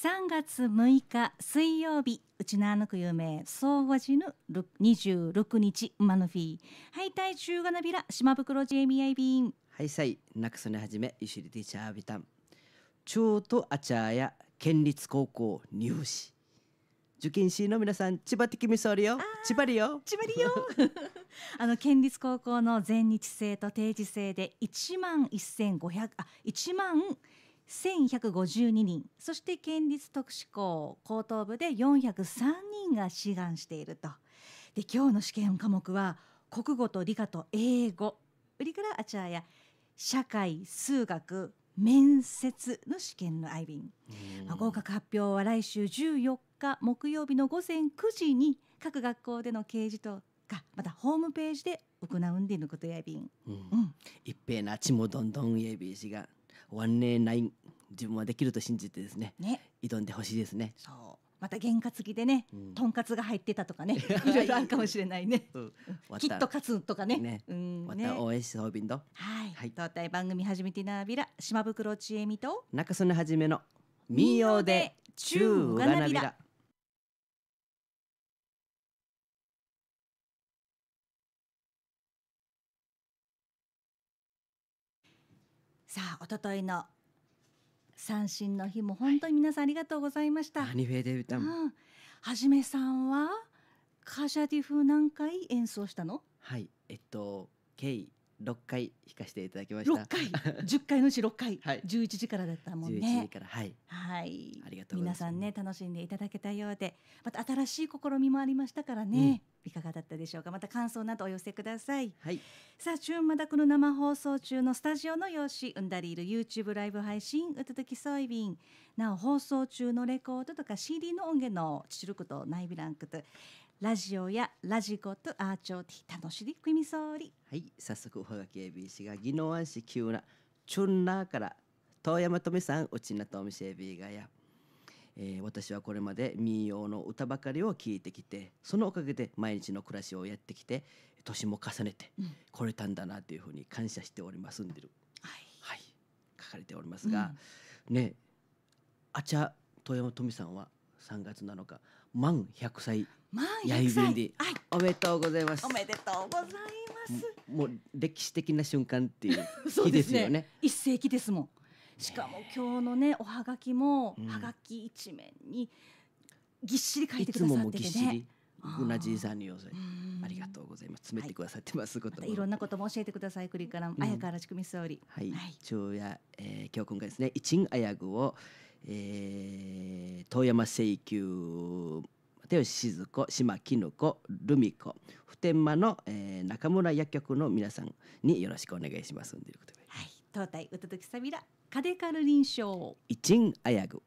三月六日水曜日うちのあのく有名総和寺の二十六日マヌフィーはい体中がなびら島袋ジェミアイビンはいさいなくそねはじめイシりティチャービタン中とあちゃや県立高校入試受験士の皆さん千葉的みそりよ千葉りよ千葉りよ あの県立高校の全日制と定時制で一万一千五百あ一万1152人そして県立特殊校高等部で403人が志願しているとで今日の試験科目は国語と理科と英語ウリクラアチャーや社会数学面接の試験のアイビン、まあ、合格発表は来週14日木曜日の午前9時に各学校での掲示とかまたホームページで行うんでのことやいびん、うん、うん、一平なちもどんどんやびしが one day 自分はできると信じてですねね挑んでほしいですね。そうまた原価付きでね、うん、とんかつが入ってたとかね、いろいろあるかもしれないね。うん、きっと勝つとかね。ねうん、ね。また応援しそうびんど。はい。はい。当体番組始めてなびら、島袋ちえみと。中曽根はじめの民謡で中がなびら。さあ一昨日の三振の日も本当に皆さんありがとうございました。フェデも、うん、はじめさんはカジャディフ何回演奏したの？はい、えっと計六回弾かせていただきました。六回、十回のうち六回、十、一、時からだったもんね。時からはい。はい。ありがとう皆さんね楽しんでいただけたようで、また新しい試みもありましたからね。うんいかがだったでしょうかまた感想などお寄せください、はい、さあ旬まだこの生放送中のスタジオの様子うんだりいる YouTube ライブ配信うとときそいびんなお放送中のレコードとか CD の音源のチルクとナイビランクとラジオやラジコとアーチョーティ楽しりくみそうりはい早速おはがき ABC が技能安市急なチュンナーから遠山富さんうちなとみし AB がやえー、私はこれまで民謡の歌ばかりを聴いてきてそのおかげで毎日の暮らしをやってきて年も重ねてこれたんだなというふうに感謝しておりますんでる、はい、はい、書かれておりますが、うん、ねあちゃ富山富さんは3月7日満100歳やいびんで、はい、おめでとうございますおめでとうございますもう歴史的な瞬間っていう 日ですよねね、一世紀ですもんしかも今日のねおはがきも、うん、はがき一面にぎっしり書いてくださっててね。うなじいさんに寄せありがとうございます詰めてくださってます、はい、いろんなことも教えてください栗からあやからしくみそりはい、はい、昼夜、えー、今日今回ですね一んあやぐを、えー、遠山請求又吉静子島きぬこるみこ普天間の、えー、中村薬局の皆さんによろしくお願いしますということではい東大歌きさびらカデカル臨床イチンアヤグ。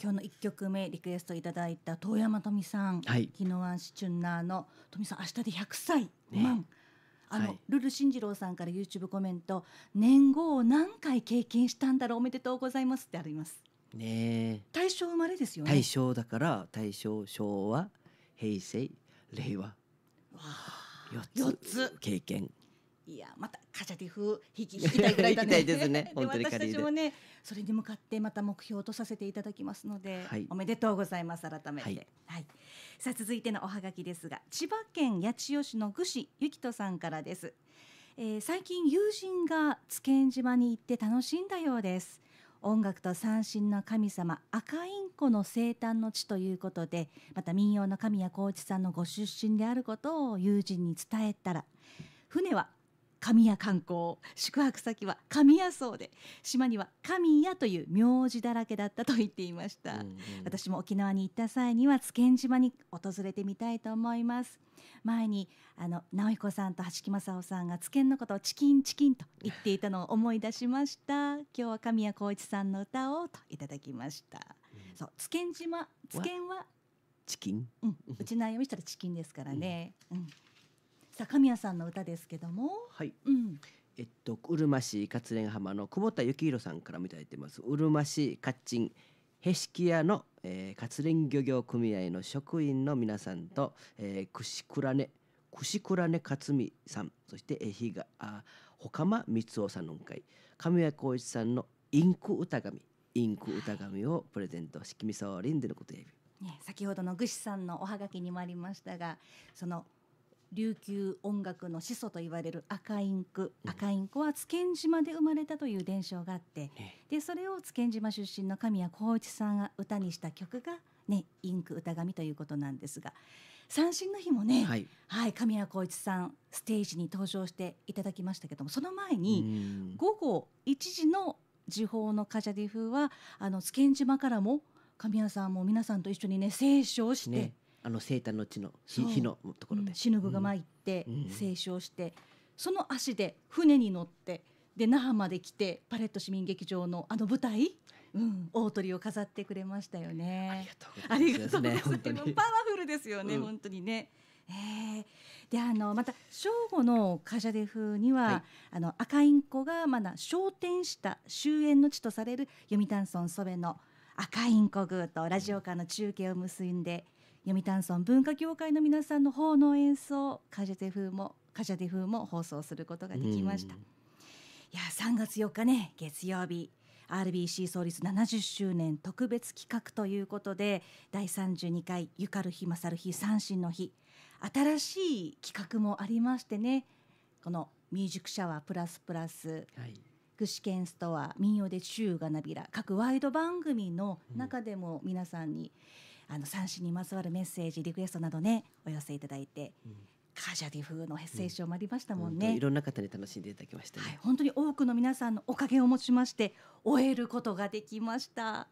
今日の一曲目リクエストいただいた遠山富さん、はい、昨日はシチュンナーの富さん明日で100歳ね、あの、はい、ルル新次郎さんから YouTube コメント年号を何回経験したんだろうおめでとうございますってあります。ね大正生まれですよね。大正だから大正昭和平成令和。わあ。4つ経験いやまたカジャティフ引き引きたいぐらいだねですね 私たちもねそれに向かってまた目標とさせていただきますので、はい、おめでとうございます改めて、はい、はい、さあ続いてのおはがきですが千葉県八千代市の具志ゆきとさんからです、えー、最近友人が津堅島に行って楽しんだようです音楽と三振の神様赤インコの生誕の地ということでまた民謡の神谷浩一さんのご出身であることを友人に伝えたら船は神谷観光宿泊先は神谷荘で島には神谷という名字だらけだったと言っていました、うんうん、私も沖縄に行った際には津堅島に訪れてみたいと思います前にあの直彦さんと橋木正夫さんが津堅のことをチキンチキンと言っていたのを思い出しました今日は神谷浩一さんの歌をといただきました、うん、そう津堅島津堅はチキン、うん、うちのあやみしたらチキンですからね、うん、うんさあ神谷さんの歌ですけども、はい、うん、えっとうるま市勝連浜の久保田幸宏さんからもいただいてます。うるま市カッチンヘシキ屋の、えー、勝連漁業組合の職員の皆さんと、えー、串倉根串倉根勝美さんそして比嘉ほ間光雄さんの会神谷浩一さんのインク歌神インク歌神をプレゼントしきみそうりんでのことやび、ね、先ほどのぐしさんのおはがきにもありましたがその「琉球音楽の始祖と言われる赤インク、うん、赤インクは津堅島で生まれたという伝承があって、ね、でそれを津堅島出身の神谷浩一さんが歌にした曲が、ね、インク歌神ということなんですが三振の日もね、はい、はい、神谷浩一さんステージに登場していただきましたけどもその前に午後1時の時報のカジャディ風はあの津堅島からも神谷さんも皆さんと一緒にね斉唱して、ね、あの生誕の地の日のところで、うん、が参って清書して、その足で船に乗ってで那覇まで来てパレット市民劇場のあの舞台、うん、大鳥を飾ってくれましたよね。ありがとうございます。ますパワフルですよね、うん、本当にね。えー、であのまた正午のカジャデ風には、はい、あの赤インコがまだ昇天した終焉の地とされる読谷村祖部の赤インコ宮とラジオカーの中継を結んで読谷村文化協会の皆さんの方の演奏カジャテ風もカジャテ風も放送することができました。いや3月4日ね月曜日 RBC 創立70周年特別企画ということで第32回「ゆかる日まさる日三振の日」新しい企画もありましてねこの「ミュージックシャワープラスプラス」はい具志堅ストア民謡で中がなびら各ワイド番組の中でも皆さんに、あの三振にまつわるメッセージリクエストなどねお寄せいただいて、うん、カジャディ風のッセ聖書もありましたもんね、うん、いろんな方に楽しんでいただきました、ね、はい、本当に多くの皆さんのおかげをもちまして終えることができました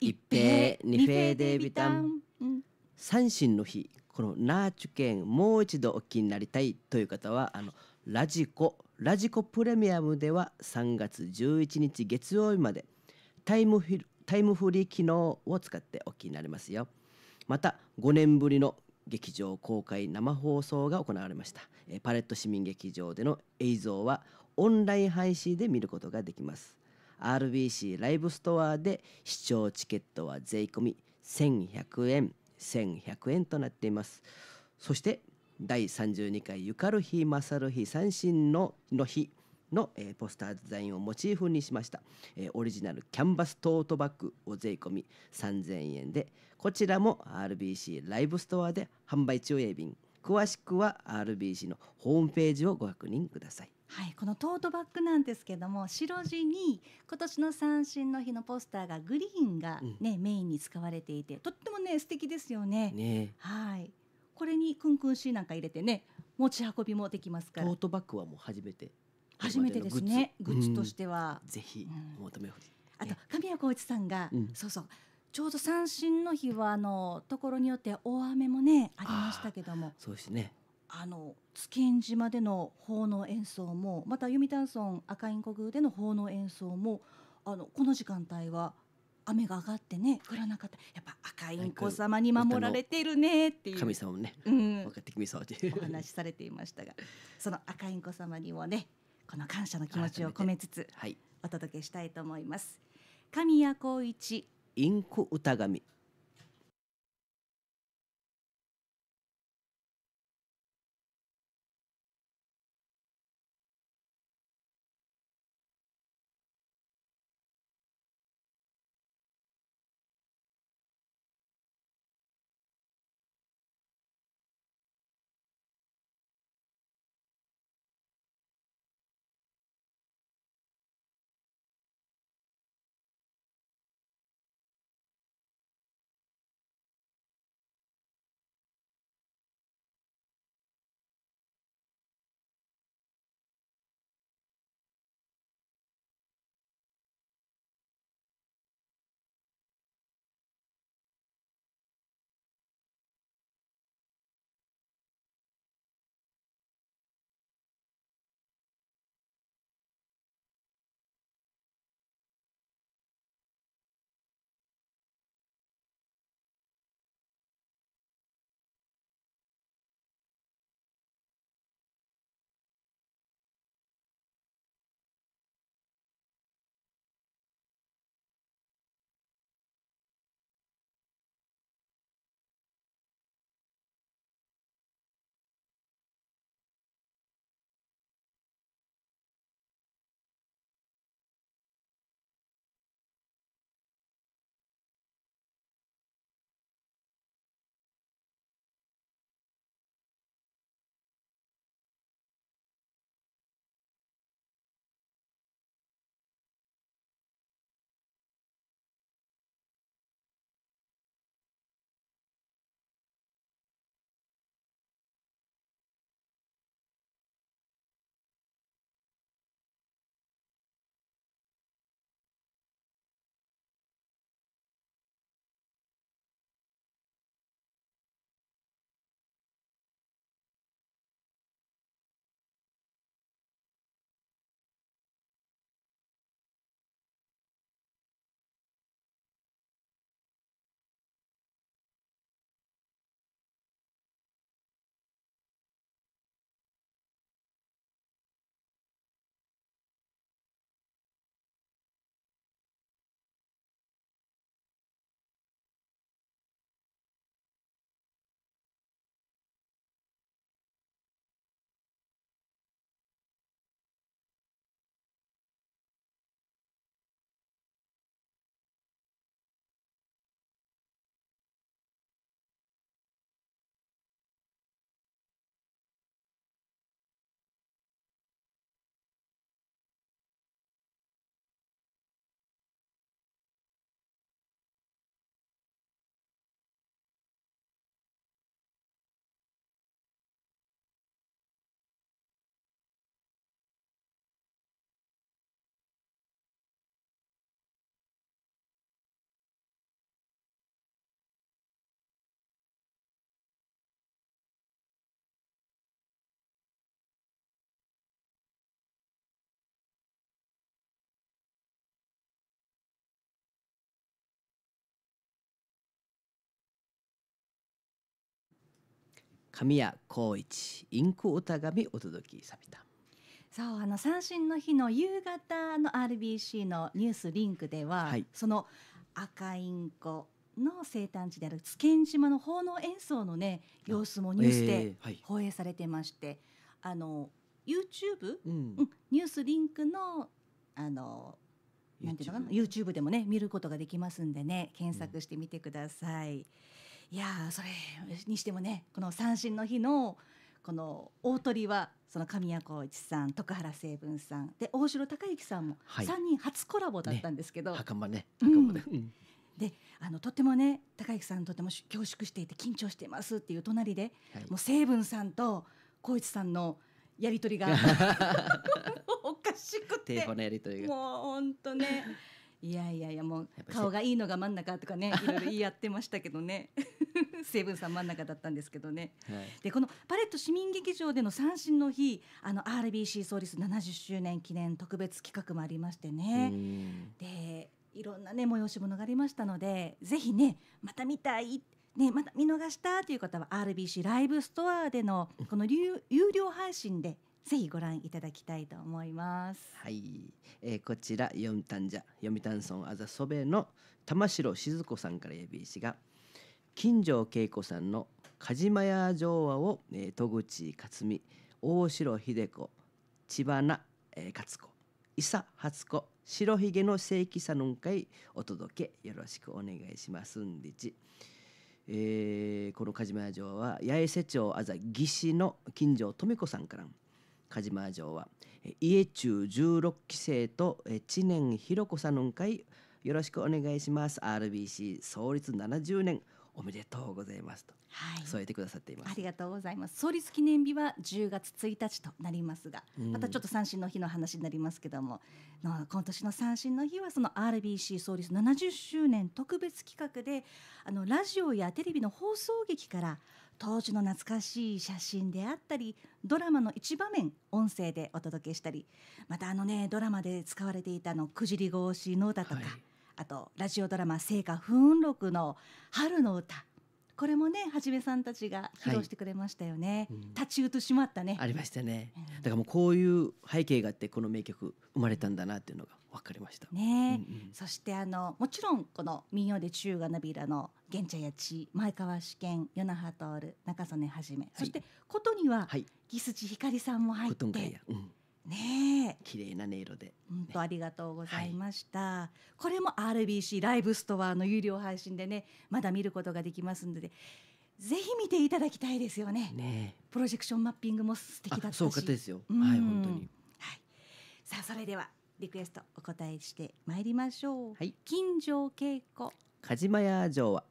一平二平でビタン、うん、三振の日このナーチュケンもう一度お聞きになりたいという方はあのラジコラジコプレミアムでは3月11日月曜日までタイムフィルタイムフリー機能を使ってお聞きになりますよ。また5年ぶりの劇場公開生放送が行われました、えパレット市民劇場での映像はオンライン配信で見ることができます RBC ライブストアで視聴チケットは税込1100円1100円となっていますそして第32回ゆかる日まさる日三振のの日の、えー、ポスターデザインをモチーフにしました、えー、オリジナルキャンバストートバッグを税込3000円でこちらも RBC ライブストアで販売中や便詳しくは RBC のホームページをご確認ください。はい、このトートバッグなんですけども白地に今年の三振の日のポスターがグリーンがね、うん、メインに使われていてとってもね素敵ですよね。ねはいこれにクンクン C なんか入れてね持ち運びもできますからトートバッグはもう初めて初めてですねグッズとしては、ぜひお求め、ね、あと神谷浩一さんが、うん、そうそうちょうど三振の日はあのところによって大雨もねありましたけどもそうですねあの月島での奉納演奏もまた読谷村赤いんこ宮での奉納演奏もあのこの時間帯は雨が上がってね降らなかったやっぱ赤いんこ様に守られてるねっていう神様ね、うん、分かってきみそうでお話しされていましたがその赤いんこ様にもねこの感謝の気持ちを込めつつお届けしたいと思います。神谷光一インク歌紙神谷浩一インク歌紙お届けさびたそうあの三振の日の夕方の RBC のニュースリンクでは、はい、その赤インコの生誕地である津堅島の奉納演奏のね様子もニュースで放映されてまして、あ、えーはい、の YouTube、うん、うん、ニュースリンクのあの YouTube? なんていうのかな YouTube でもね見ることができますんでね検索してみてください。うんいやそれにしてもねこの三振の日のこの大鳥はその神谷浩一さん徳原成文さんで大城隆之さんも3人初コラボだったんですけど、はいね、袴ね袴うん、であのとてもね隆之さんとても恐縮していて緊張していますっていう隣で、はい、もう成文さんと浩一さんのやり取りが おかしくてもう本当ねいやいやいやもう顔がいいのが真ん中とかね いろいろ言い合ってましたけどね セブンさん真ん中だったんですけどね、はい、でこのパレット市民劇場での三振の日あの RBC 創立70周年記念特別企画もありましてねでいろんなね催し物がありましたのでぜひねまた見たいね、また見逃したという方は RBC ライブストアでのこの有料配信でぜひご覧いただきたいと思います。はい、えー、こちら読谷じゃ読谷村あざそべの玉城静子さんからエびしが金城恵子さんの鹿島屋城和を、えー、戸口克美大城秀子千花、えー、勝子伊佐初子白ひげの正規サロン会お届けよろしくお願いしますんでち。えー、この鹿島屋城は八重瀬町あざ義士の金城富子さんから「鹿島城は家中十六期生と知念弘子さんの会よろしくお願いします RBC 創立七十年おめでとうございますと、はい、添えてくださっていますありがとうございます創立記念日は10月1日となりますが、うん、またちょっと三振の日の話になりますけどもの今年の三振の日はその RBC 創立70周年特別企画であのラジオやテレビの放送劇から当時の懐かしい写真であったりドラマの一場面音声でお届けしたりまたあのねドラマで使われていたの「くじり格しの歌」とか、はい、あとラジオドラマ「聖火風雲録」の「春の歌」これもねはじめさんたちが披露してくれましたよね、はいうん、立ち打としまったねありましたね、うん、だからもうこういう背景があってこの名曲生まれたんだなっていうのが分かりましたね、うんうん、そしてあのもちろんこの「民謡で中がなびら」の源茶やち前川試験与那覇徹中曽根はじめ、はい、そして琴には、はい、ギスチひかりさんも入って、琴うん、ね綺麗な音色で、本当ありがとうございました、はい、これも RBC ライブストアの有料配信でねまだ見ることができますのでぜひ見ていただきたいですよねねプロジェクションマッピングも素敵だったしそうかですよ、うん、はい本当に、はい、さあそれではリクエストお答えしてまいりましょう、はい、金城恵子梶間屋城は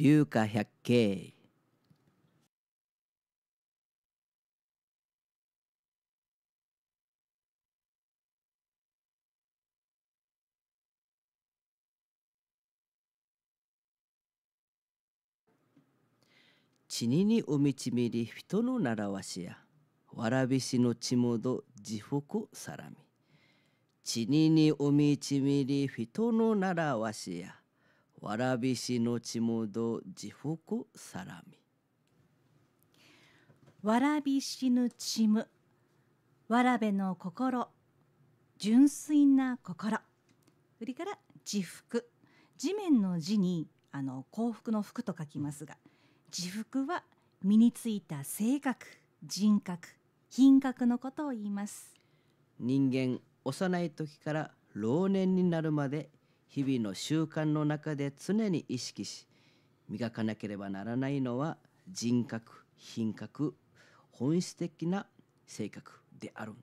龍華百景地ににおみちみり人の習わしやわらびしのちもど地福さらみ地ににおみちみり人の習わしやわらびしのちもどじほこさらみわらびしぬちむわらべの心純粋な心それから地腹。地面の地にあの幸福の福と書きますが地腹は身についた性格人格品格のことを言います人間幼い時から老年になるまで日々の習慣の中で常に意識し磨かなければならないのは人格品格本質的な性格であるん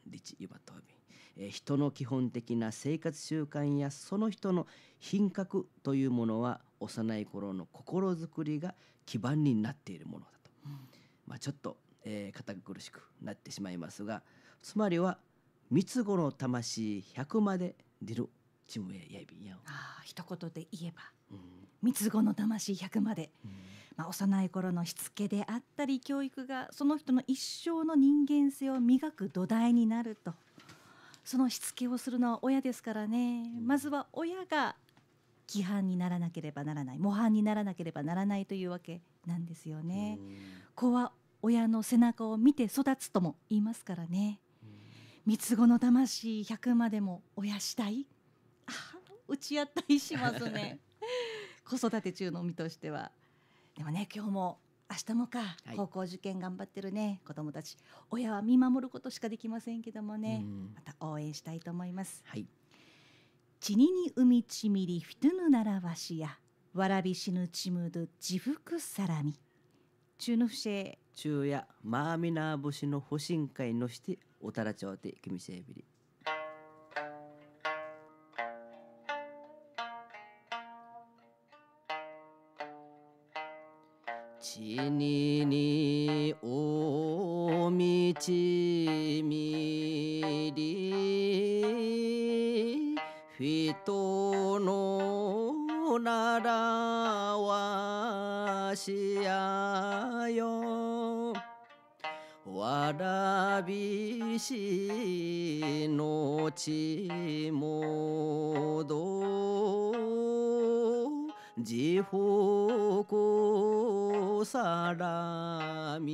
人の基本的な生活習慣やその人の品格というものは幼い頃の心づくりが基盤になっているものだと、うん、まあ、ちょっと、えー、堅苦しくなってしまいますがつまりは三つ子の魂100まで出るちむああ一言で言えば、うん、三つ子の魂100まで、うん、まあ、幼い頃のしつけであったり教育がその人の一生の人間性を磨く土台になるとそのしつけをするのは親ですからね、うん、まずは親が規範にならなければならない模範にならなければならないというわけなんですよね。子は親の背中を見て育つとも言いますからね。三つ子の魂100までも親次第打ち合ったりしますね 子育て中の身としてはでもね今日も明日もか、はい、高校受験頑張ってるね子どもたち親は見守ることしかできませんけどもねまた応援したいと思います。はいちににうみちみりふとぬならわしやわらびしぬちむどじふさらみ中の不正中やまあみなぶしの保身会のしておたらちょうてきみせびりににおみちみり人のならわしやよわらびしのちもど時方向さみ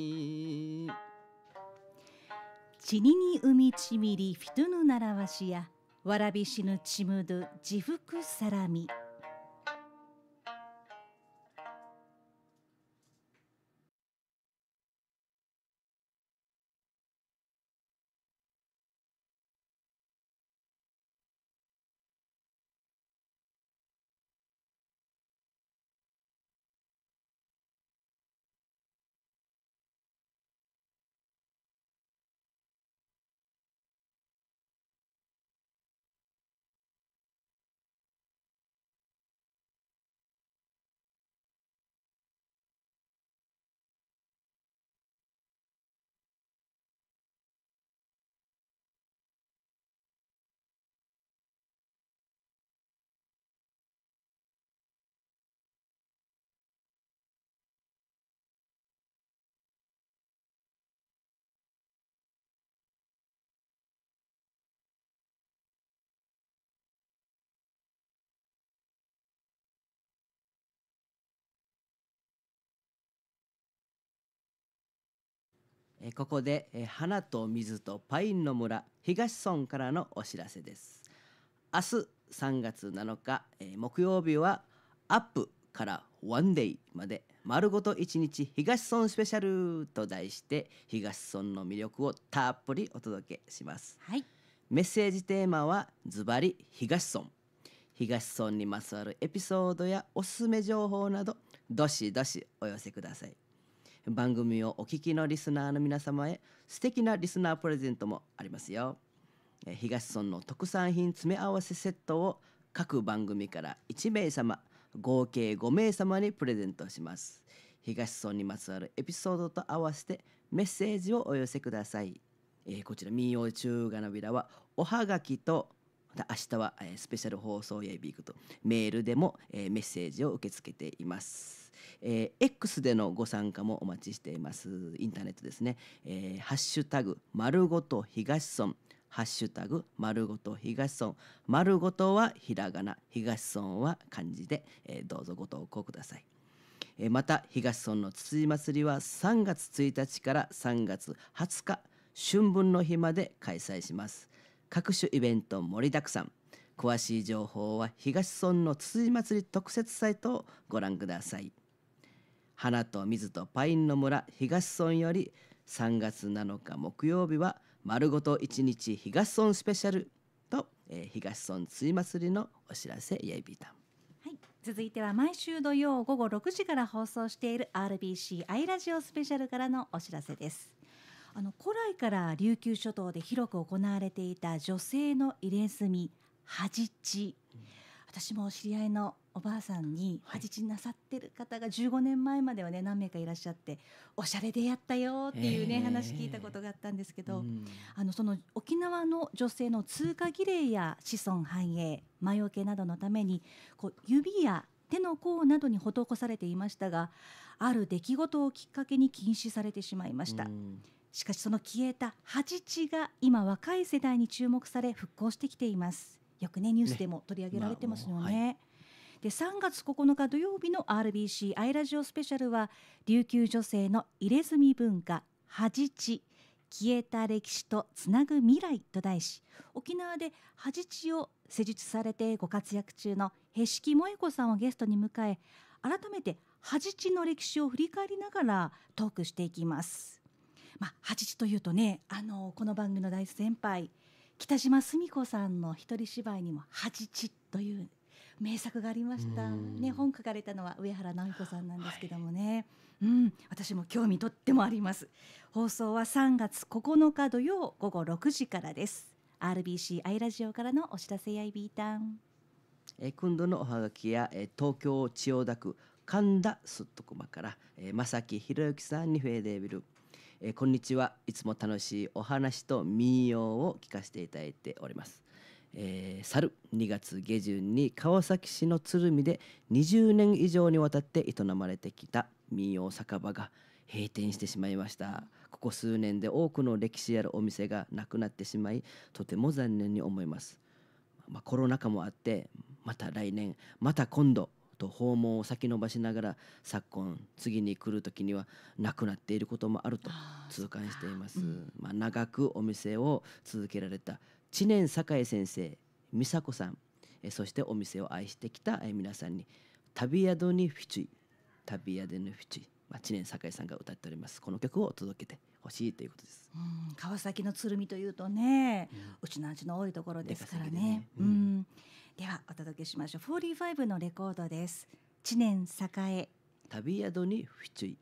ににうみちみりフィトゥヌわしやわらびしぬちむど自福さらみ。ここで花と水とパインの村東村からのお知らせです明日3月7日木曜日はアップからワンデイまで丸ごと1日東村スペシャルと題して東村の魅力をたっぷりお届けします、はい、メッセージテーマはズバリ東村東村にまつわるエピソードやおすすめ情報などどしどしお寄せください番組をお聞きのリスナーの皆様へ素敵なリスナープレゼントもありますよ東村の特産品詰め合わせセットを各番組から1名様合計5名様にプレゼントします東村にまつわるエピソードと合わせてメッセージをお寄せください、えー、こちら民謡中華のビラはおはがきと「ま明日は、えスペシャル放送やビッグとメールでも、えメッセージを受け付けています。えー、X でのご参加もお待ちしています。インターネットですね。えー、ハッシュタグ丸ごと東村ハッシュタグ丸ごと東村丸ごとはひらがな東村は漢字で、えー、どうぞご投稿ください。えー、また東村のつつじ祭りは3月1日から3月20日春分の日まで開催します。各種イベント盛りだくさん詳しい情報は東村のつつじ祭り特設サイトをご覧ください花と水とパインの村東村より3月7日木曜日は丸ごと1日東村スペシャルと、えー、東村つい祭りのお知らせやいびたはい続いては毎週土曜午後6時から放送している RBC アイラジオスペシャルからのお知らせですあの古来から琉球諸島で広く行われていた女性の入れ墨恥地、うん、私も知り合いのおばあさんにじちなさってる方が15年前まではね何名かいらっしゃっておしゃれでやったよっていうね、話聞いたことがあったんですけど、うん、あのその沖縄の女性の通過儀礼や子孫繁栄魔除けなどのためにこう指や手の甲などに施されていましたがある出来事をきっかけに禁止されてしまいました。うんしかしその消えたハジが今若い世代に注目され復興してきていますよくねニュースでも取り上げられてますよね、ねまあはい、で3月9日土曜日の RBC アイラジオスペシャルは琉球女性の入れ墨文化ハジ消えた歴史とつなぐ未来と題し沖縄でハジを施術されてご活躍中のへしきもえこさんをゲストに迎え改めてハジの歴史を振り返りながらトークしていきますまあ、8時というとねあのこの番組の大先輩北島澄子さんの一人芝居にも「八時」という名作がありました、ね、本書かれたのは上原直子さんなんですけどもね、はい、うん、私も興味とってもあります放送は3月9日土曜午後6時からです RBC アイラジオからのお知らせやいビータたンえ今度のおはがきやえ東京千代田区神田すっとこまから、えー、正木宏之さんにフェーデービルえー、こんにちはいつも楽しいお話と民謡を聞かせていただいております、えー、去る2月下旬に川崎市の鶴見で20年以上にわたって営まれてきた民謡酒場が閉店してしまいましたここ数年で多くの歴史あるお店がなくなってしまいとても残念に思います、まあ、コロナ禍もあってまた来年また今度と訪問を先延ばしながら昨今次に来る時にはなくなっていることもあると痛感しています、うん、まあ、長くお店を続けられた知念栄先生美佐子さんそしてお店を愛してきた皆さんに「旅宿にフィチュイ」「旅宿にフィチュイ」まあ、知念栄さんが歌っておりますこの曲を届けてほしいということです、うん、川崎の鶴見というとね、うん、うちの味の多いところですからね、ね、うんではお届けしましょう45のレコードです知念栄旅宿に不注意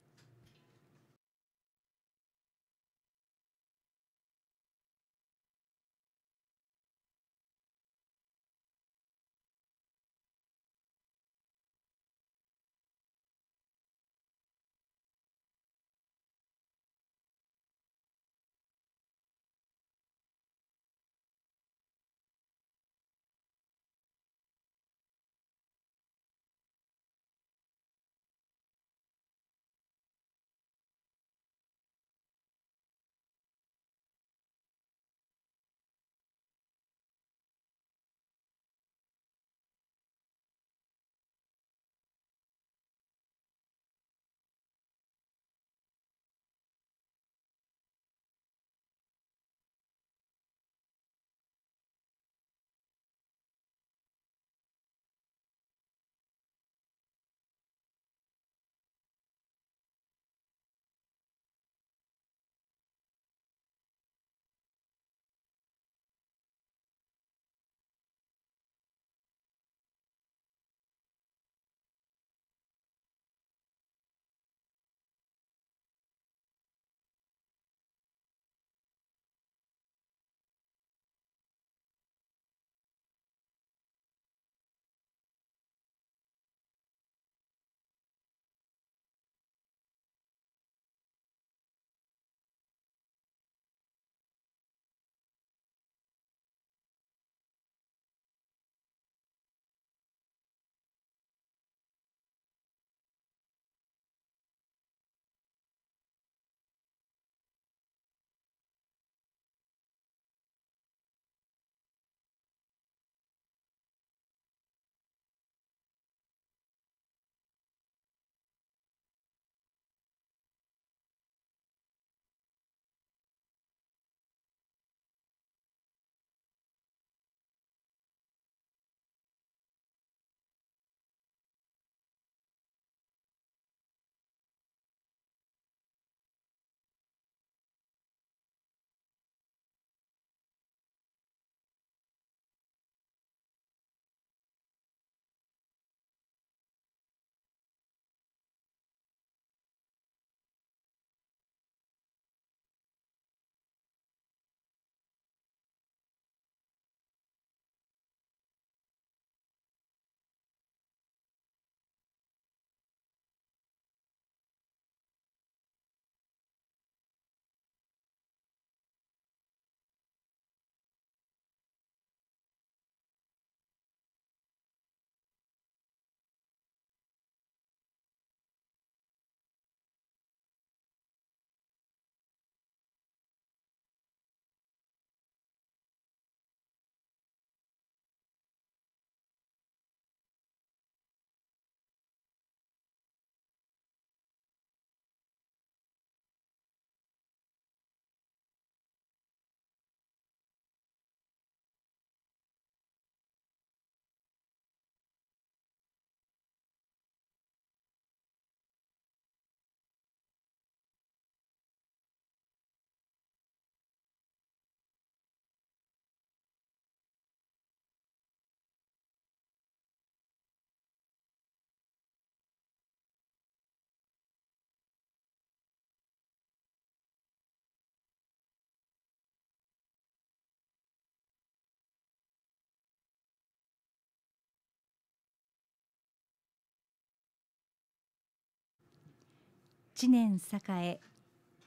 一年栄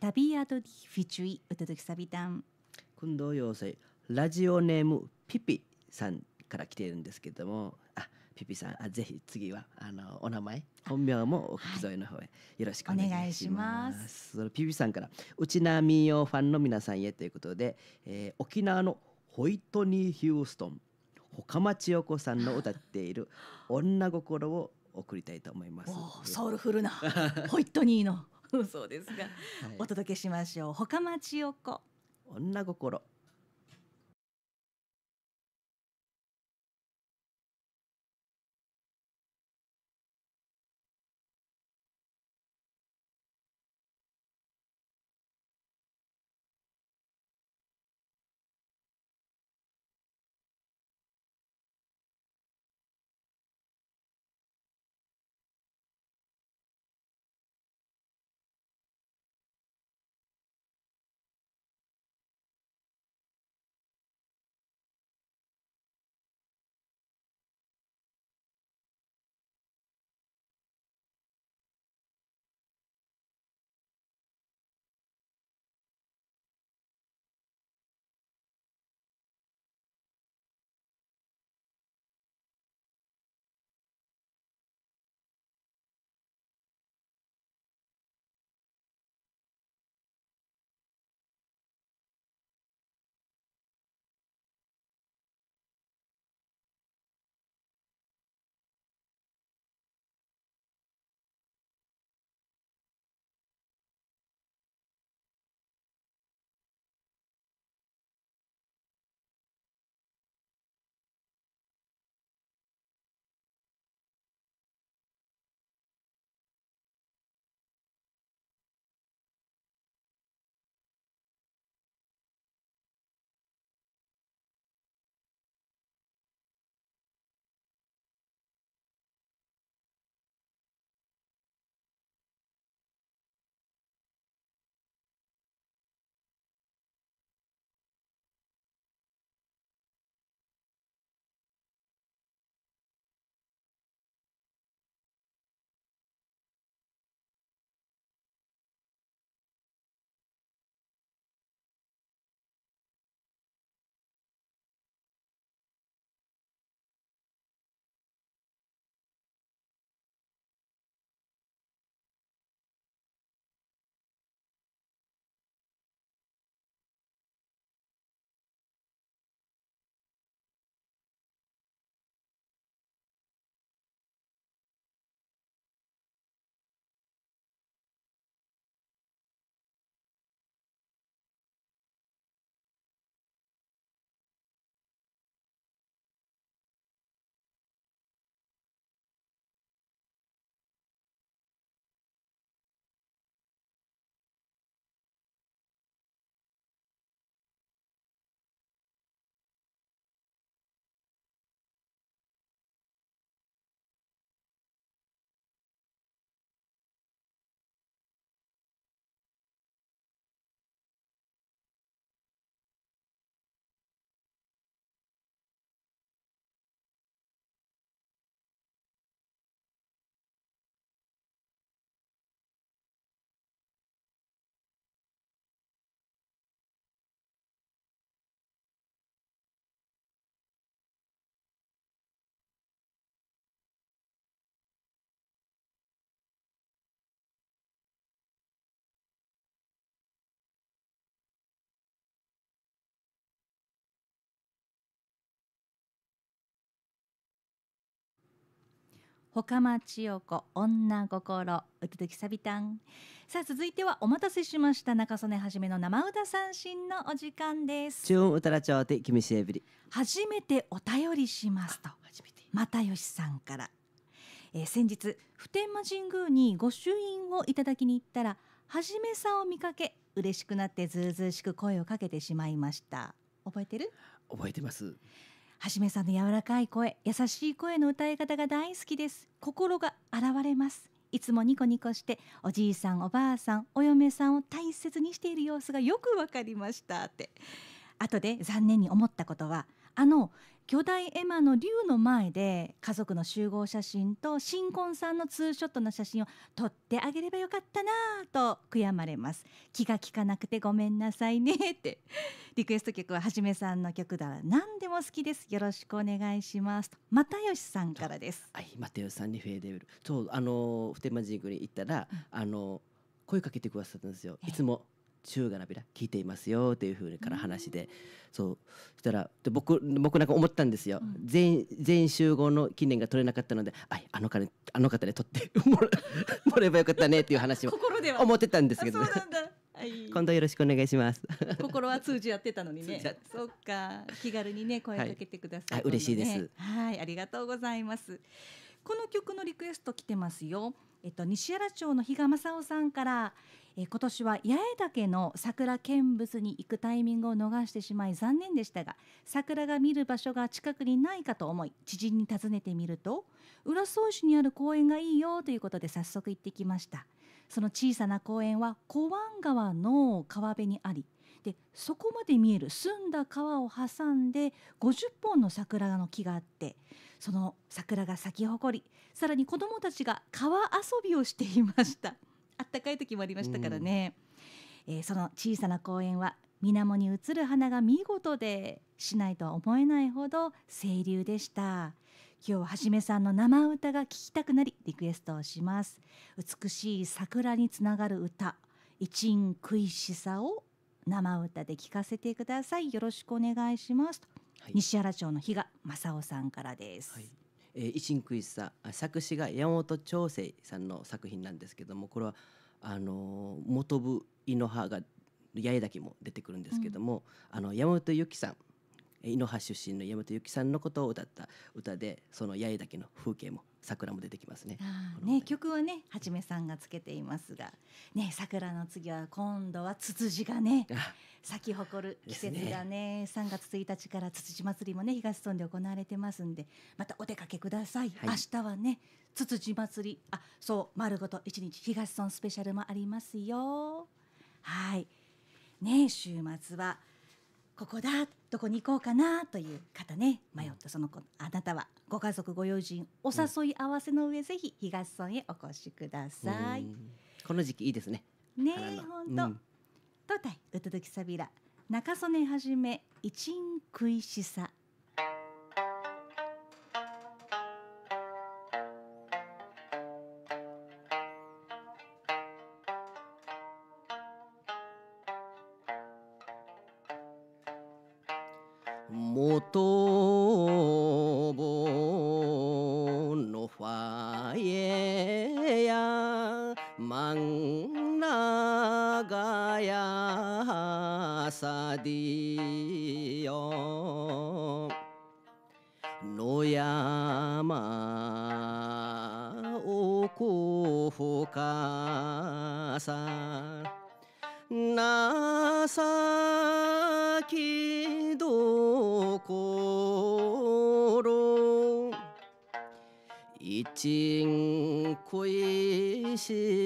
旅ア宿にフィチュイ歌トドキサビタン今度要請ラジオネームピピさんから来ているんですけどもあピピさんあぜひ次はあのお名前本名もお聞き添えの方へよろしくお願いします。はますそのピピさんからうちな民謡ファンの皆さんへということで、えー、沖縄のホイトニー・ヒューストン他町横さんの歌っている「女心」を送りたいと思います。ソウルフルなホイットニーのそうですが、はい、お届けしましょう。他町横女心かま千代子女心うきどきさびたんさあ続いてはお待たせしました中曽根はじめの生歌三振のお時間です中らちょうてきみしえぶり初めてお便りしますと又吉さんから、えー、先日普天間神宮に御朱印をいただきに行ったらはじめさんを見かけ嬉しくなってずうずうしく声をかけてしまいました覚えてる覚えてますはじめさんの柔らかい声優しい声の歌い方が大好きです心が現れますいつもニコニコしておじいさんおばあさんお嫁さんを大切にしている様子がよくわかりましたって後で残念に思ったことはあの巨大絵馬の竜の前で家族の集合写真と新婚さんのツーショットの写真を撮ってあげればよかったなぁと悔やまれます気が利かなくてごめんなさいねって リクエスト曲ははじめさんの曲だら何でも好きですよろしくお願いしますと又吉さんからですはい又吉さんにフェーデルそうあの普天間神宮に行ったら、うん、あの声かけてくださったんですよいつも中がなびら聞いていますよっていうふうにから話で、うん、そうしたらで僕僕なんか思ったんですよ、うん、全全集合の記念が取れなかったのでああの方あの方で取ってもられ ばよかったねっていう話を思ってたんですけど、ね、はい、今度よろしくお願いします。心は通じやってたのにね。そうか、気軽にね声かけてください。はい、ね、嬉しいです。はい、ありがとうございます。この曲のリクエスト来てますよ。えっと、西原町の比嘉正夫さんから、え今年は八重岳の桜見物に行くタイミングを逃してしまい残念でしたが桜が見る場所が近くにないかと思い知人に尋ねてみると浦添市にある公園がいいよということで早速行ってきましたその小さな公園は小湾川の川辺にありでそこまで見える澄んだ川を挟んで50本の桜の木があってその桜が咲き誇りさらに子どもたちが川遊びをしていましたあったかい時もありましたからね、うん、えー、その小さな公園は水面に映る花が見事でしないとは思えないほど清流でした今日はじめさんの生歌が聴きたくなりリクエストをします美しい桜につながる歌一員食しさを生歌で聞かせてくださいよろしくお願いしますはい、西原町の比嘉正夫さんからです、はいえー、イシクイズさ作詞が山本長生さんの作品なんですけどもこれはあの元部井ノハが八重滝も出てくるんですけども、うん、あの山本由紀さん井の葉出身の山本由紀さんのことを歌った歌でその八重岳の風景も桜も出てきますね。ね曲はねはじめさんがつけていますが、ね桜の次は今度はツツジがね咲き誇る季節がねね3月1日からツツジ祭りもね東村で行われてますんでまたお出かけください。はい、明日はねツツジ祭りあそう丸ごと一日東村スペシャルもありますよ。はいね週末はここだどこに行こうかなという方ね迷ったその子あなたはご家族ご友人お誘い合わせの上、うん、ぜひ東村へお越しくださいこの時期いいですねねえほんと「とたいうとどきさびら中曽根はじめ一員食いしさ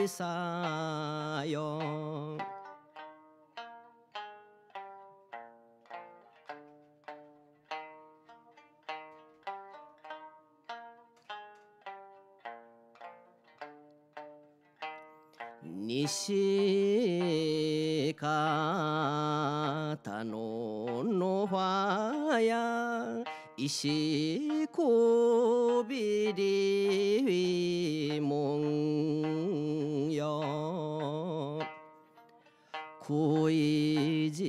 さよ」西方の野葉や石こびり門恋路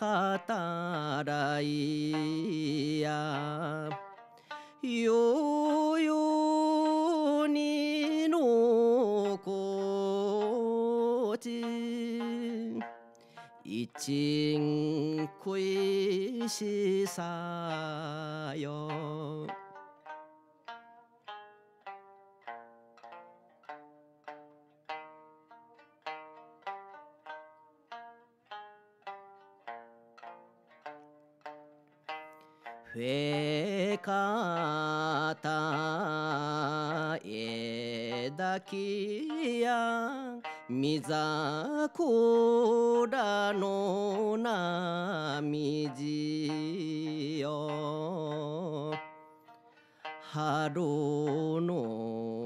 語らいやよよにのこち一ん恋しさよえかたえだきやみざこらのなみじよ春の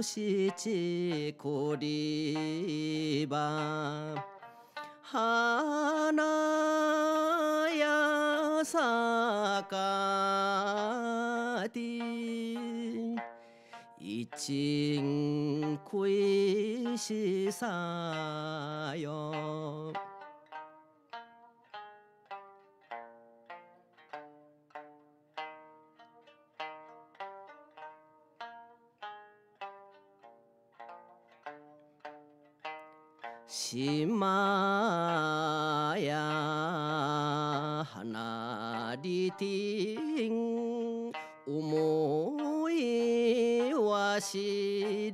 七こりば花萨嘎的，已经归西三哟，喜马呀。哪里听？思いは我り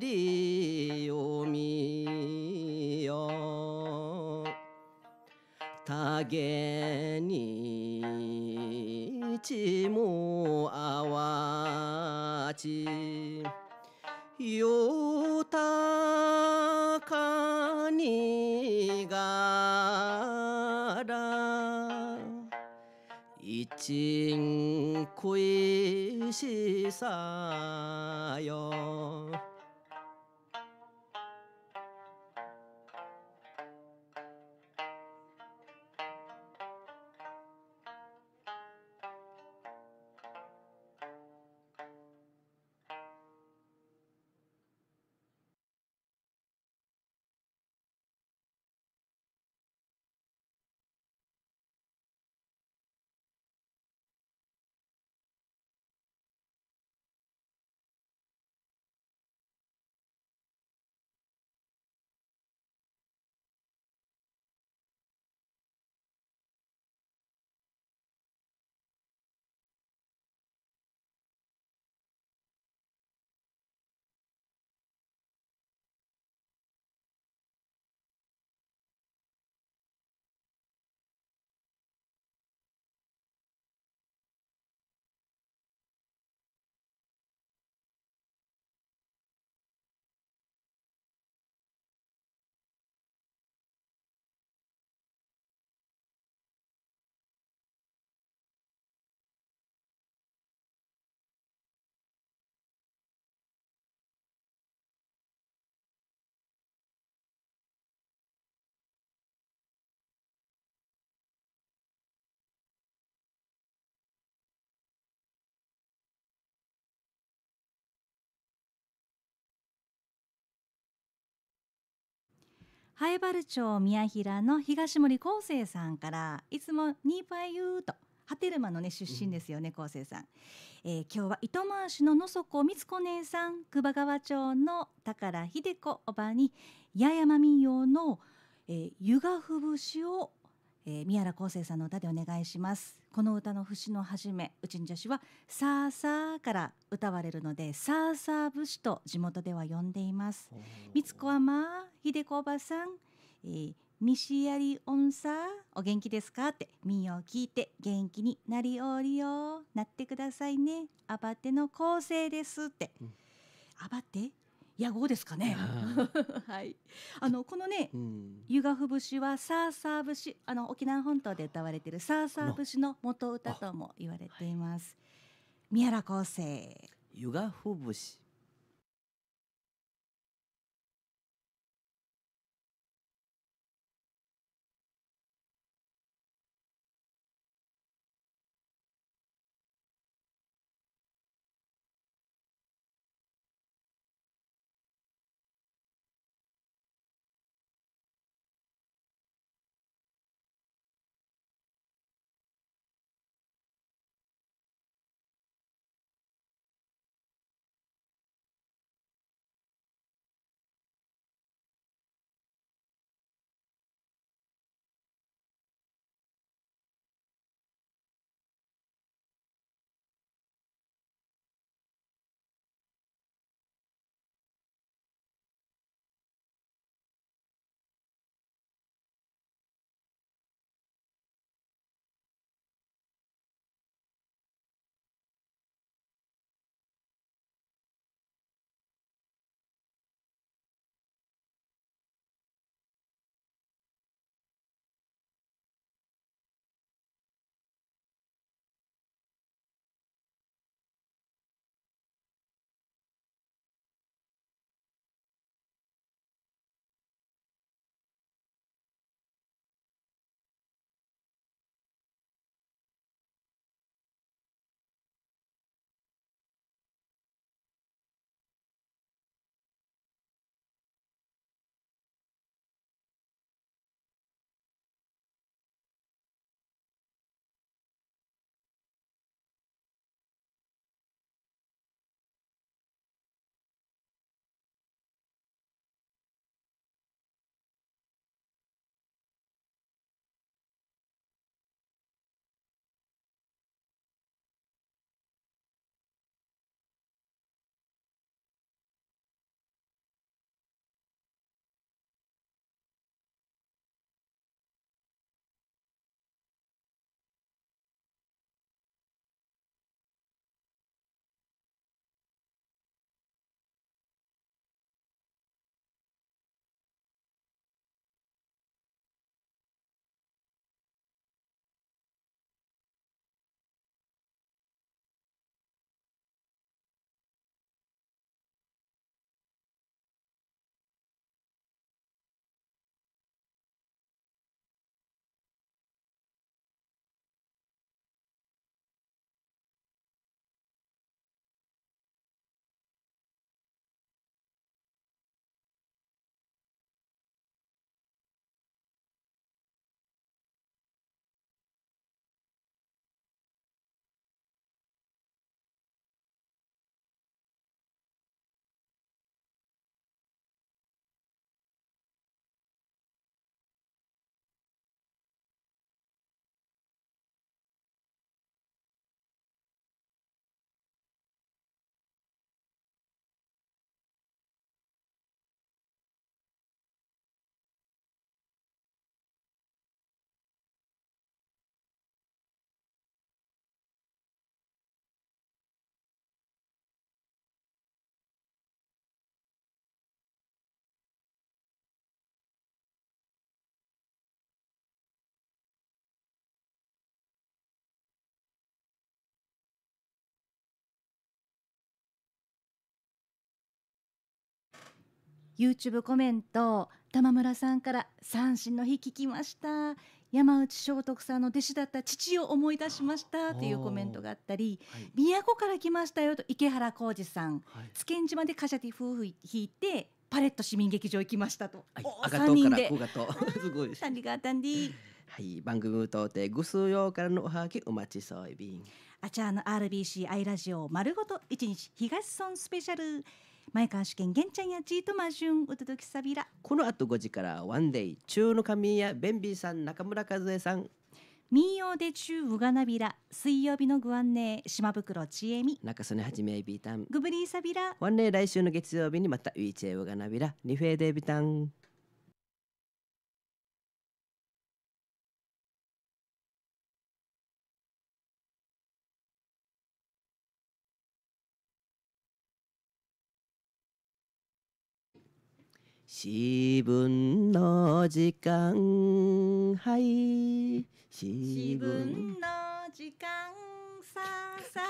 留み哟。他言に只も阿瓦子幸亏是啥哟？灰原町宮平の東森康生さんからいつもニーパイユーと波照間のね出身ですよね、うん、生さん、えー、今日は糸満市の野底光子姉さん久保川町の宝秀子おばに八重山民謡の「えー、湯がふぶし」をえー、宮原康生さんの歌でお願いしますこの歌の節の始めうちん女子はさあさあから歌われるのでさあさあ節と地元では呼んでいますみつこはまあ秀子おばさん、えー、みしやりおんさお元気ですかって民謡を聞いて元気になりおりよなってくださいねあばての構成ですって、うん、あばて野号ですかね。はい。あのこのね、湯河夫節はサーサー節、あの沖縄本島で歌われているサーサー節の元歌とも言われています。宮原厚生。湯河夫節。YouTube コメント玉村さんから三振の日聞きました山内聖徳さんの弟子だった父を思い出しましたというコメントがあったり、はい、都から来ましたよと池原浩二さん、はい、津堅島でカシャティ夫婦弾いてパレット市民劇場行きましたと、はい、人で すごいです、はい、番組を通ってごすよからのおはきお待ちそういびんあちゃの RBC アイラジオ丸ごと一日東村スペシャル前川試験げんちゃんやちーとまじゅんお届けさびらこの後5時からワンデイ中の神谷ベンビーさん中村和恵さん民謡で中うがなびら水曜日のグワンネ島袋ちえみ中曽根はじめビータングブリーサビラワンネー来週の月曜日にまたウィーチェうがなびらリフェーデビタン四分の時間はい四分の時間ささ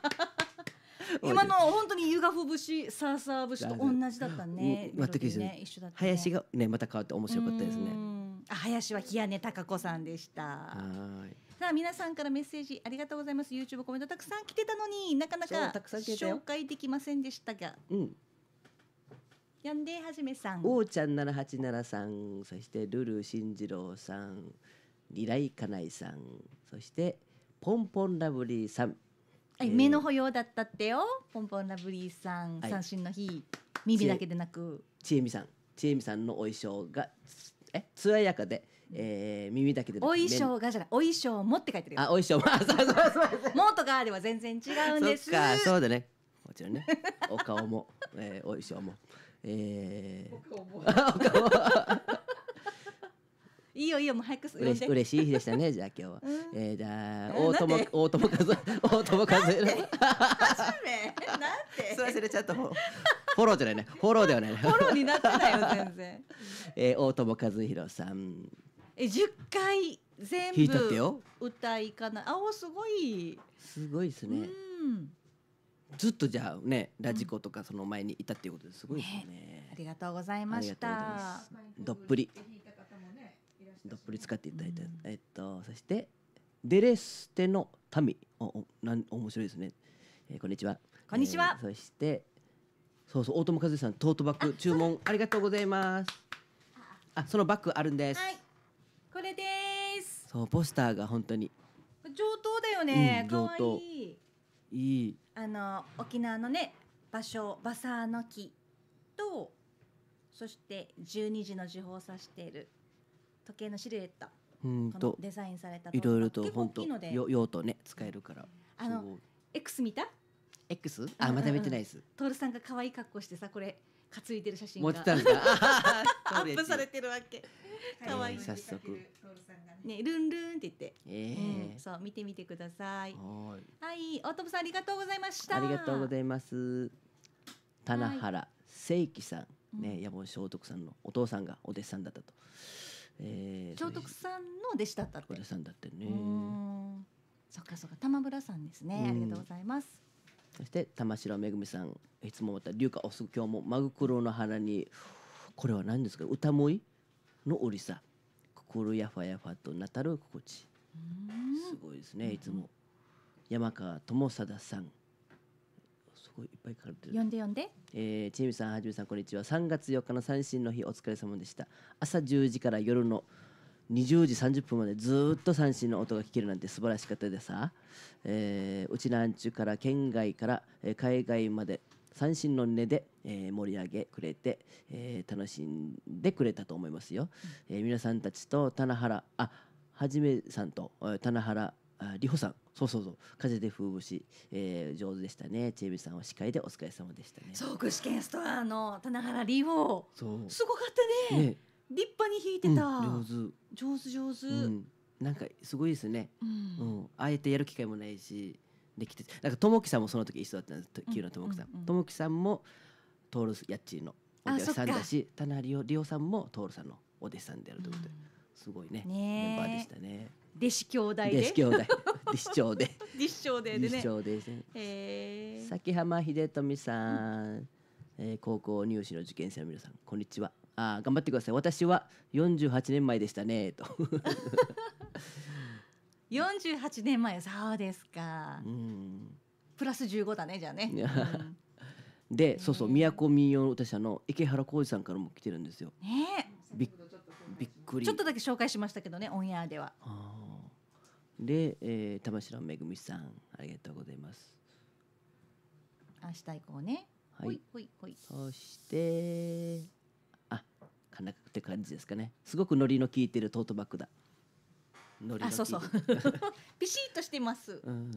今の本当に湯がふ節さあさあ節と同じだったね。全く一緒ね。一緒だった、ね、林がねまた変わって面白かったですね。あ林は木屋根高子さんでした。はい。さあ皆さんからメッセージありがとうございます。YouTube コメントたくさん来てたのになかなか紹介できませんでしたが、うん、呼んではじめさんおうちゃん七八七さんそしてルル進次郎さんリライカナイさんそしてポンポンラブリーさんはい、えー、目の保養だったってよポンポンラブリーさん、はい、三振の日耳だけでなくちえみさんちえみさんのお衣装がえ艶やかで、えー、耳だけでお衣装がじゃないお衣装もって書いてるあお衣装ももとかでは全然違うんですそっかそうだねもちろんねお顔も、えー、お衣装もえー、いいよいいよもう早く嬉し嬉しい日でしたねじゃあ今日は、うん、えー、じゃあ大友大友和大友和恵初めなんて 忘れちゃったフォローじゃないねフォローではない、ね、フォローになってないよ全然、えー、大友和弘さんえ十回全部歌いかなあおすごいすごいですね、うんずっとじゃあねラジコとかその前にいたっていうことですごいですねね、ありがとうございましたどっぷりどっぷり使っていただいて、うん、えっとそしてデレステの民おおなん面白いですね、えー、こんにちはこんにちは、えー、そしてそうそう大友和さんトートバッグ注文ありがとうございますあそのバッグあるんです、はい、これですそうポスターが本当に上等だよね、うん、上等いいいいあの沖縄のね場所バサーの木とそして12時の時報を指している時計のシルエットうんとデザインされたいろいろと本当用途ね使えるからあの X 見た X? あまだ見てないです、徹さんが可愛い格好してさこれ担いでる写真が持ってたんだ アップされてるわけ可愛いい、え早速ねルンルンって言って、えー、うん、そう見てみてくださいはい大友さんありがとうございましたありがとうございます棚原聖輝さん、ね、野望聖徳さんのお父さんがお弟子さんだったと、えー、聖徳さんの弟子だったってお弟子さんだってねそっかそっか玉村さんですね、ありがとうございますそして玉城めぐみさんいつもまた龍華おす今日もマグクロの花にこれは何ですか歌もいのおりさ心やファやファとなたる心地すごいですねいつも山川智貞さんすごいいっぱい書かれてる読んで読んでえー、ちみさんはじめさんこんにちは3月4日の三振の日お疲れ様でした朝10時から夜の20時30分までずっと三振の音が聞けるなんて素晴らしかったでさ、えー、うちなんちゅから県外から、え海外まで三振の音で、え盛り上げくれて、えー、楽しんでくれたと思いますよ、うん、えー、皆さんたちと棚原あはじめさんと棚原里穂さんそうそうそう風で風物詩、えー、上手でしたねチェビさんは司会でお疲れ様でしたねう具試験ストアの棚原里穂すごかったねね立派に弾いてた、上手上手、うん、なんかすごいですね、うん、うん、あえてやる機会もないしできてなんか友樹さんもその時一緒だったんです旧の友樹さん友樹、さんも徹やっちーのお弟子さんだし田名里夫さんも徹さんのお弟子さんであるということで、すごいねメンバーでしたね弟子兄弟弟子兄弟 弟子長で弟子長で弟子長で崎浜秀富さん、うえ高校入試の受験生の皆さんこんにちはあ頑張ってください私は48年前でしたねと48年前そうですか、うん、プラス15だねじゃあね、うん、でそうそう都民謡の歌あの池原浩二さんからも来てるんですよ、ね、びびっくりちょっとだけ紹介しましたけどねオンエアではで、えー、玉城めぐみさんありがとうございます明日以降ねはいほいほいほいそしてかなって感じですかねすごくノリの効いてるトートバッグだノリのあ、そうそう。ピシッとしてます。うん、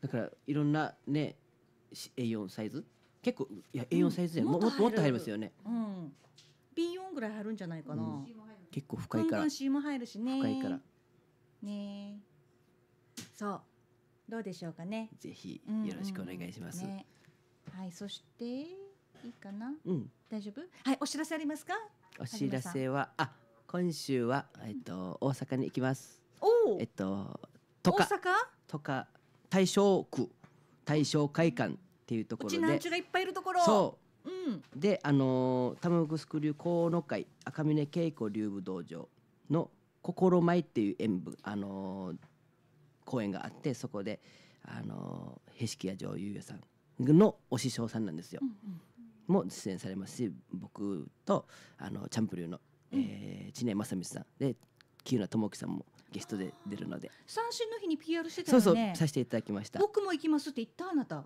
だからいろんなねし A4 サイズ結構いや A4 サイズじゃない、ももっともっと入りますよねうん。B4 ぐらいあるんじゃないかな。うん結構深いからうん、C も入るしね。深いから。ねそう。どうでしょうかね。ぜひよろしくお願いします。うんうんねはい、そしていいかな。うん大丈夫？はい、お知らせありますか？お知らせはあ今週はえっと大阪に行きます。おお、えっととかとか大正区大正会館っていうとうこちろなんでちゅがいっぱいいるところそうう、ん、であの玉城スクリュー効能会赤嶺恵子竜武道場の「心舞」っていう演舞、あの公演があってそこで、あのへしきや城優也さんのお師匠さんなんですよ。うんうんも出演されますし僕とあのチャンプリューの、うん、えー、知念正光さんで喜友名智樹さんもゲストで出るので三振の日に PR してた、ね、そうそうさせていただきました僕も行きますって言ったあなた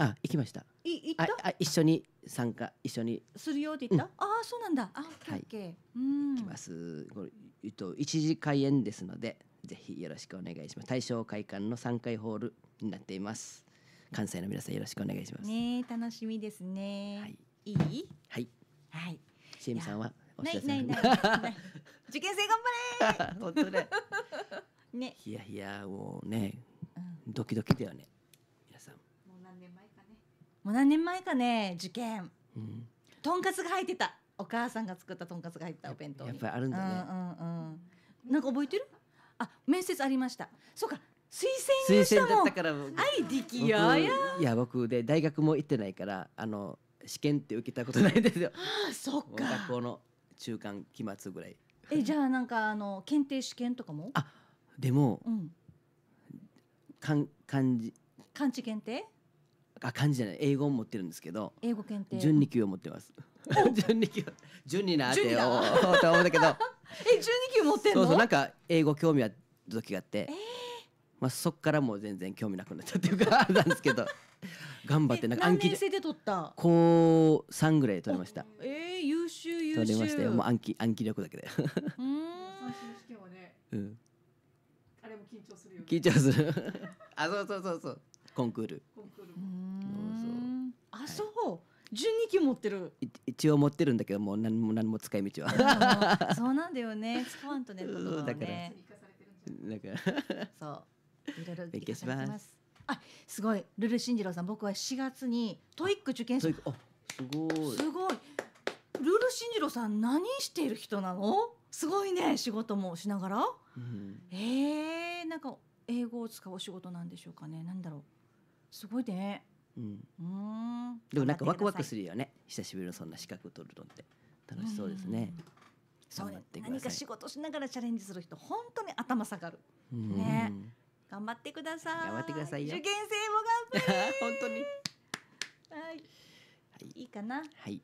あ行きましたい行ったあ一緒に参加一緒にするよって言った、うん、あそうなんだあオッケー、はい、うん行きますこれえっと一時開演ですのでぜひよろしくお願いします大正会館の3階ホールになっています関西の皆さんよろしくお願いします。ね楽しみですね。はい。いい？はい。はい。シエさんはないないない。受験生頑張れ。本当ね。ね。いやいやもうね、うん、ドキドキだよね。皆さん。もう何年前かね。もう何年前かね受験。うん。とんかつが入ってた。お母さんが作ったとんかつが入ったお弁当やっぱりあるんだね。うんうんうん。なんか覚えてる？あ面接ありました。そうか推薦推薦だったから愛力ややいや僕で大学も行ってないからあの試験って受けたことないですよ。ああそっか。学校の中間期末ぐらい。えじゃあなんかあの検定試験とかも？あでも、うん、かん漢字漢字検定？あ漢字じゃない英語を持ってるんですけど。英語検定。準二級を持ってます。準二級準二なって思うんだけど。え準二級持ってんの？そうそうなんか英語興味あった時があって。えーまあ、そこからもう全然興味なくなっちゃっていうか なんですけど頑張ってなんか暗記で取った高3ぐらい取れましたえー、優秀優秀取れましたよもう暗記暗記力だけでうん、あれも緊張するよ、ね、緊張する あそうそうそうそうコンクールコンクールあそう、十二級持ってる。一応持ってるんだけどもう何も何も使い道は。そうなんだよね。使わんとね。だから。だから。そう。いろいろ勉強します。あ、すごい、ルル進次郎さん、僕は4月にトイック受験すごい。すごい。ルル進次郎さん、何している人なの。すごいね、仕事もしながら。うん、ええー、なんか英語を使うお仕事なんでしょうかね、なんだろう。すごいね。うん。うんでも、なんかワクワクするよね。久しぶりのそんな資格取るのって。楽しそうですね。うんそうね、何か仕事しながらチャレンジする人本当に頭下がる、ね、うん、頑張ってください。頑張ってください受験生も頑張れ。本当に。はい。いいかな。はい。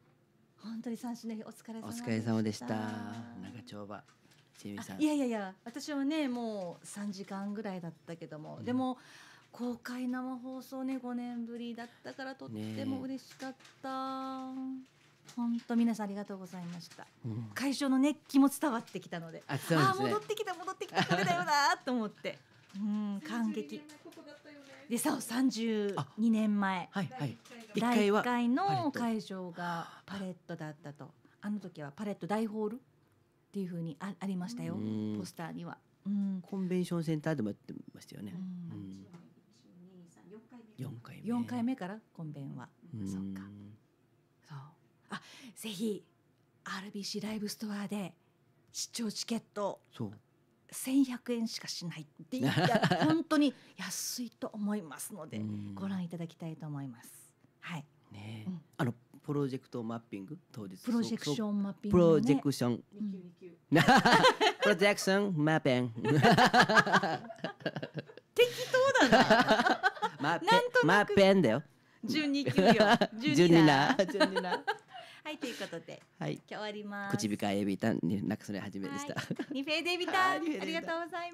本当に三種の日、お疲れ様お疲れ様でした。長丁場。いやいやいや、私はね、もう三時間ぐらいだったけども、うん、でも。公開生放送ね、五年ぶりだったから、とっても嬉しかった。本当皆さんありがとうございました。うん、会場の熱気も伝わってきたので、あ、ね、戻ってきた戻ってきたこれだよなと思って。うん感激でさお32年前、はいはい、第1回の会場がパレットだったとあの時はパレット大ホールっていうふうにあありましたよポスターには、うん、コンベンションセンターでもやってましたよね、うん、4回目4回目からコンベンは、うそっかそうあぜひ RBC ライブストアで出張チケット1100円しかしないっていや 本当に安いと思いますのでご覧いただきたいと思います。はいね、うん、あのプロジェクトマッピング当日 プロジェクションマッピング、ね、プロジェクションプロジェクションマッピング適当だなマッペンだよ十二級よ十二な十二なはいということで、はい、今日終わります。口びかエビタンになくそれはじめでした。はい、ニフェデビタンありがとうございます。